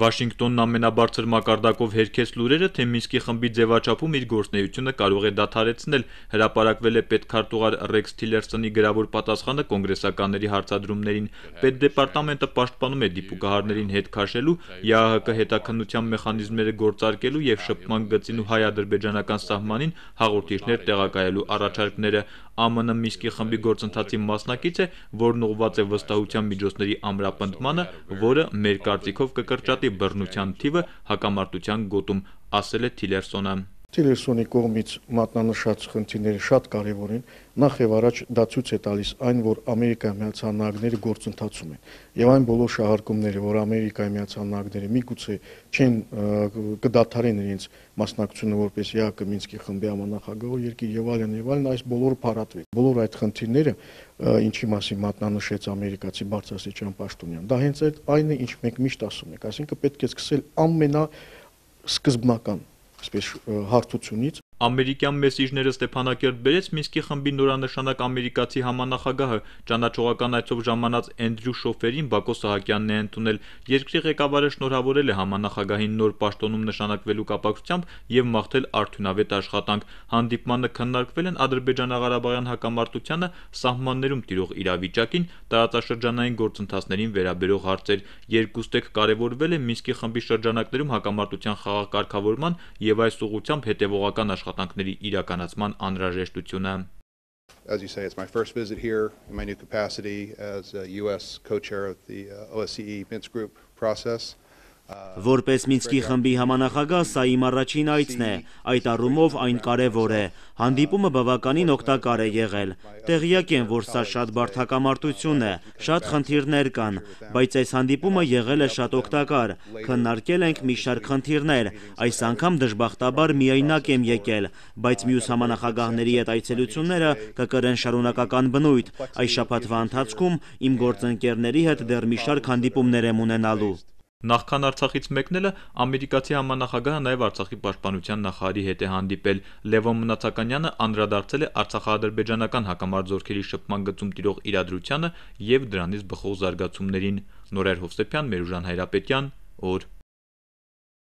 Վաշինգտոնն ամենաբարձր մակարդակով հերքեց լուրերը, թե Մինսկի խմբի ձևաչափում իր գործունեությունը կարող է դադարեցնել, հրապարակվել է պետքարտուղար Ռեքս Թիլերսոնի գրավոր պատասխանը կոնգրեսականների հարցադրումներին։ Պետդեպարտամենտը պաշտպանում է դիպուկահարներին հետ քաշելու, ԵԱՀԿ հետաքննության մեխանիզմները գործարկելու և շփման գծին ու հայ-ադրբեջանական սահմանին հաղորդիչներ տեղակայելու առաջարկները։ ԱՄՆ Մինսկի խմբի գործընթացի մասնակից է, որն ուղղված է վստահության միջոցների ամրապնդմանը, որը, մեր կարծիքով, կկրճատի ճակատի բռնության թիվը հակամարտության գոտում, ասել է Թիլերսոնը։ Տիլերսոնի կողմից մատնանշած խնդիրները շատ կարևոր են, նախ եւ առաջ դա ցույց է տալիս այն, որ Ամերիկայի Միացյալ Նահանգները գործընթացում են։ Եվ այն բոլոր շահարկումները, որ Ամերիկայի Միացյալ Նահանգները միգուցե չեն կդադարեն իրենց մասնակցությունը որպես ՀԱԿ-ի Մինսկի խմբի ամանախագահող երկիր եւ այլն եւ այլն, այս բոլորը փառատվեց։ Բոլոր այդ խնդիրները, ինչի մասին մատնանշեց ամերիկացի բարձրաստիճան Պաշտոնյան, դա հենց այդ այն է, ինչ մենք միշտ ասում ենք, այսինքն պետք է սկսել ամենա սկզբնական այսպես հարթությունից Ամերիկյան մեսիջները Ստեփանակերտ բերեց Մինսկի խմբի նորանշանակ ամերիկացի համանախագահը։ Ճանաչողական այցով ժամանած Էնդրյու Շոֆերին Բակո Սահակյանն է ընդունել։ Երկրի ղեկավարը շնորհավորել է համանախագահին նոր պաշտոնում նշանակվելու կապակցությամբ եւ մաղթել արդյունավետ աշխատանք։ Հանդիպմանը քննարկվել են Ադրբեջանա-Ղարաբաղյան հակամարտությանը սահմաններում տիրող իրավիճակին, տարածաշրջանային գործընթացներին վերաբերող հարցեր։ Երկուստեք կարևորվել է Մինսկի խմբի շրջանակներում հակամարտության խաղաղ կարգավորման եւ այս ուղղությամբ հետեւողական աշխատանք աշխատանքների իրականացման անհրաժեշտությունը։ As you say, it's my first visit here in my new capacity as a U.S. co-chair of the uh, OSCE Minsk Group process. Որպես Մինսկի խմբի համանախագահ, սա իմ առաջին այցն է։ Այդ առումով այն կարևոր է։ Հանդիպումը բավականին օգտակար է եղել։ Տեղյակ եմ, որ սա շատ բարդակամարտություն է, շատ խնդիրներ կան, բայց այս հանդիպումը եղել է շատ օգտակար։ Քննարկել ենք մի շարք խնդիրներ։ Այս անգամ դժբախտաբար միայնակ եմ եկել, բայց մյուս համանախագահների հետ այցելությունները կկրեն շարունակական բնույթ։ Այս շաբաթվա ընթացքում իմ գործընկերների հետ դեռ մի շարք հանդիպումներ եմ ունենալու։ Նախքան Արցախից մեկնելը ամերիկացի համանախագահը նաև Արցախի պաշտպանության նախարարի հետ է հանդիպել։ Լևոն Մնացականյանը անդրադարձել է Արցախա-ադրբեջանական հակամարտ զորքերի շփման գծում տիրող իրադրությանը եւ դրանից բխող զարգացումներին։ Նորայր Հովսեփյան, Մերուժան Հայրապետյան, օր